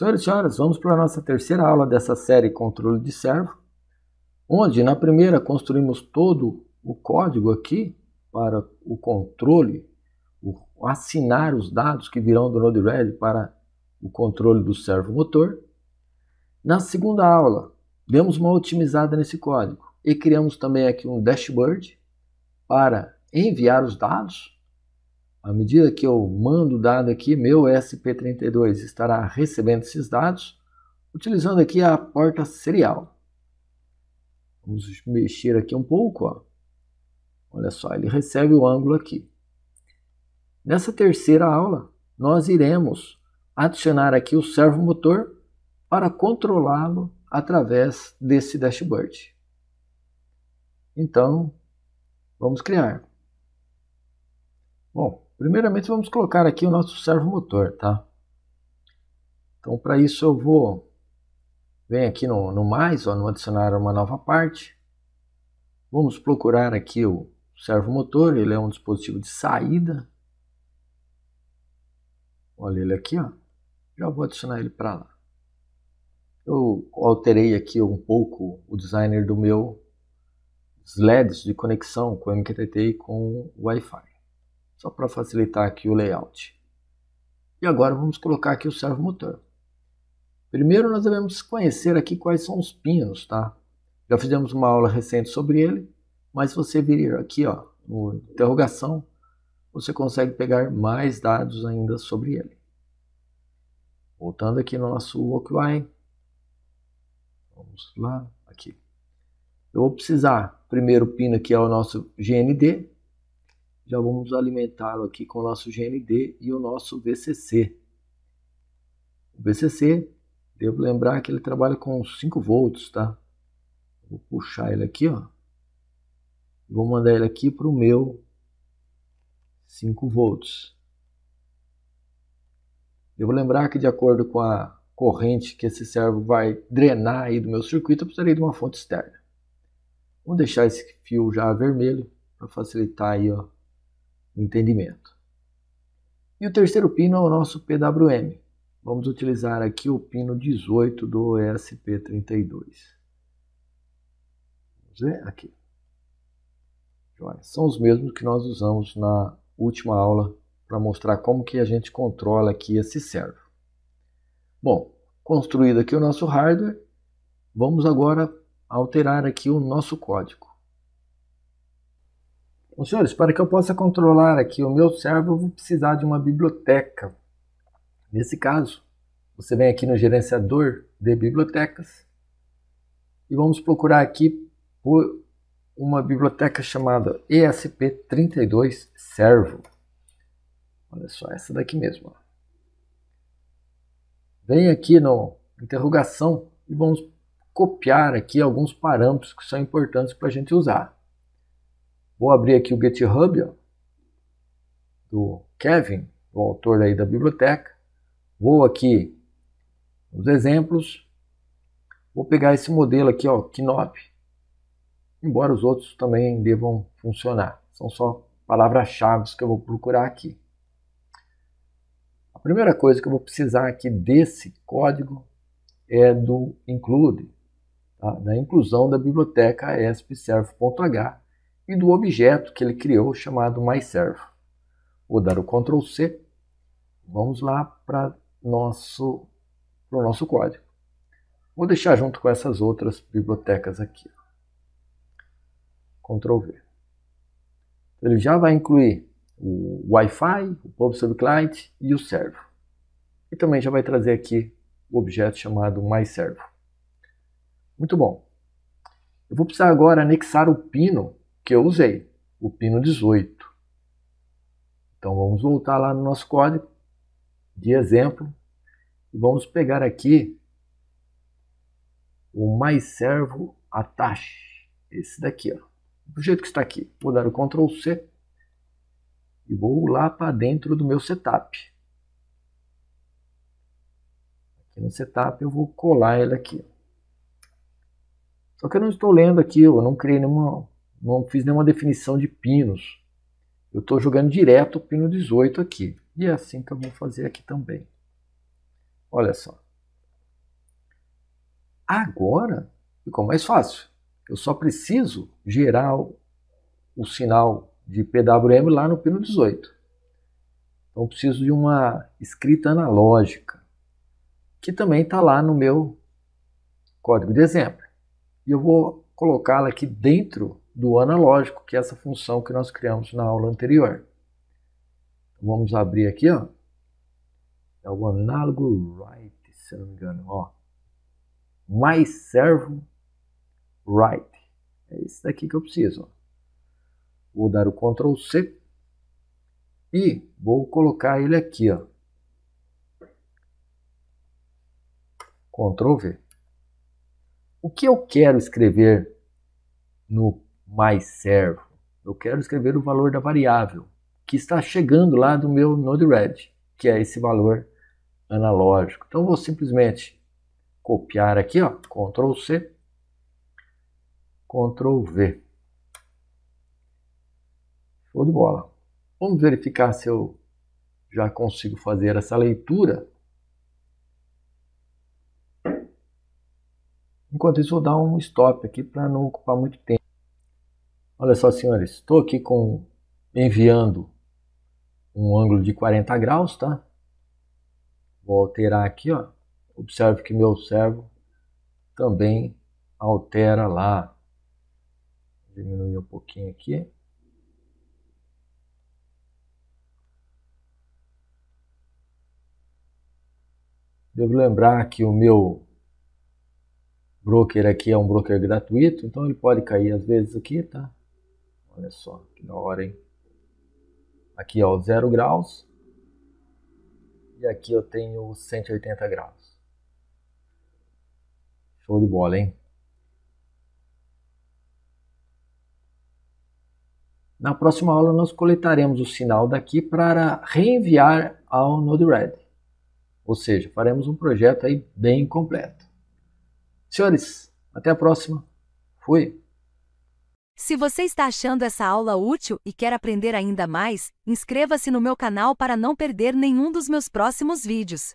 Senhoras e senhores, vamos para a nossa terceira aula dessa série Controle de Servo, onde na primeira construímos todo o código aqui para o controle, o assinar os dados que virão do Node-RED para o controle do servo motor. Na segunda aula, demos uma otimizada nesse código e criamos também aqui um dashboard para enviar os dados à medida que eu mando o dado aqui, meu SP32 estará recebendo esses dados, utilizando aqui a porta serial. Vamos mexer aqui um pouco, ó. olha só, ele recebe o ângulo aqui. Nessa terceira aula, nós iremos adicionar aqui o servomotor para controlá-lo através desse dashboard. Então, vamos criar. Bom, Primeiramente vamos colocar aqui o nosso servo motor, tá? Então para isso eu vou vem aqui no, no mais, ó, no adicionar uma nova parte. Vamos procurar aqui o servo motor, ele é um dispositivo de saída. Olha ele aqui, ó. Já vou adicionar ele para lá. Eu alterei aqui um pouco o designer do meu LEDs de conexão com MQTT e com Wi-Fi só para facilitar aqui o layout. E agora vamos colocar aqui o servo motor. Primeiro nós devemos conhecer aqui quais são os pinos, tá? Já fizemos uma aula recente sobre ele, mas se você vir aqui, ó, no interrogação, você consegue pegar mais dados ainda sobre ele. Voltando aqui no nosso OQI, vamos lá, aqui. Eu vou precisar, primeiro pino aqui é o nosso GND, já vamos alimentá-lo aqui com o nosso GND e o nosso VCC. O VCC, devo lembrar que ele trabalha com 5 volts, tá? Vou puxar ele aqui, ó. Vou mandar ele aqui para o meu 5 volts. Devo lembrar que de acordo com a corrente que esse servo vai drenar aí do meu circuito, eu precisaria de uma fonte externa. Vou deixar esse fio já vermelho para facilitar aí, ó, entendimento. E o terceiro pino é o nosso PWM. Vamos utilizar aqui o pino 18 do ESP32. Vamos ver aqui. São os mesmos que nós usamos na última aula para mostrar como que a gente controla aqui esse servo. Bom, construído aqui o nosso hardware, vamos agora alterar aqui o nosso código. Os senhores, para que eu possa controlar aqui o meu servo, eu vou precisar de uma biblioteca. Nesse caso, você vem aqui no gerenciador de bibliotecas e vamos procurar aqui por uma biblioteca chamada ESP32 Servo. Olha só, essa daqui mesmo. Vem aqui no interrogação e vamos copiar aqui alguns parâmetros que são importantes para a gente usar. Vou abrir aqui o GitHub ó, do Kevin, o autor aí da biblioteca. Vou aqui nos exemplos. Vou pegar esse modelo aqui, ó, Knop. Embora os outros também devam funcionar. São só palavras-chave que eu vou procurar aqui. A primeira coisa que eu vou precisar aqui desse código é do include, tá? da inclusão da biblioteca espserv.h e do objeto que ele criou chamado MyServe. Vou dar o Ctrl C. Vamos lá para nosso para o nosso código. Vou deixar junto com essas outras bibliotecas aqui. Ctrl V. Então, ele já vai incluir o Wi-Fi, o Pub Client e o Servo. E também já vai trazer aqui o objeto chamado MyServo. Muito bom. Eu vou precisar agora anexar o pino que eu usei, o pino 18. Então vamos voltar lá no nosso código de exemplo e vamos pegar aqui o mais servo attach, esse daqui, ó, do jeito que está aqui. Vou dar o Ctrl C e vou lá para dentro do meu setup. Aqui no setup eu vou colar ele aqui. Só que eu não estou lendo aqui, eu não criei nenhuma não fiz nenhuma definição de pinos. Eu estou jogando direto o pino 18 aqui. E é assim que eu vou fazer aqui também. Olha só. Agora ficou mais fácil. Eu só preciso gerar o, o sinal de PWM lá no pino 18. Então preciso de uma escrita analógica, que também está lá no meu código de exemplo. E eu vou colocá-la aqui dentro do analógico, que é essa função que nós criamos na aula anterior. Vamos abrir aqui, ó. É o análogo right, se não me engano, ó. Mais servo right. É esse daqui que eu preciso, ó. Vou dar o Ctrl C e vou colocar ele aqui, ó. Ctrl V. O que eu quero escrever no mais servo. Eu quero escrever o valor da variável que está chegando lá do meu Node-RED, que é esse valor analógico. Então, eu vou simplesmente copiar aqui, ó, Ctrl C, Ctrl V. Show de bola. Vamos verificar se eu já consigo fazer essa leitura. Enquanto isso, vou dar um stop aqui para não ocupar muito tempo. Olha só, senhores, estou aqui com enviando um ângulo de 40 graus, tá? Vou alterar aqui, ó. Observe que meu servo também altera lá. Diminuir um pouquinho aqui. Devo lembrar que o meu broker aqui é um broker gratuito, então ele pode cair às vezes aqui, tá? Olha só, que da hora, hein? Aqui, ó, 0 graus. E aqui eu tenho 180 graus. Show de bola, hein? Na próxima aula, nós coletaremos o sinal daqui para reenviar ao Node-RED. Ou seja, faremos um projeto aí bem completo. Senhores, até a próxima. Fui! Se você está achando essa aula útil e quer aprender ainda mais, inscreva-se no meu canal para não perder nenhum dos meus próximos vídeos.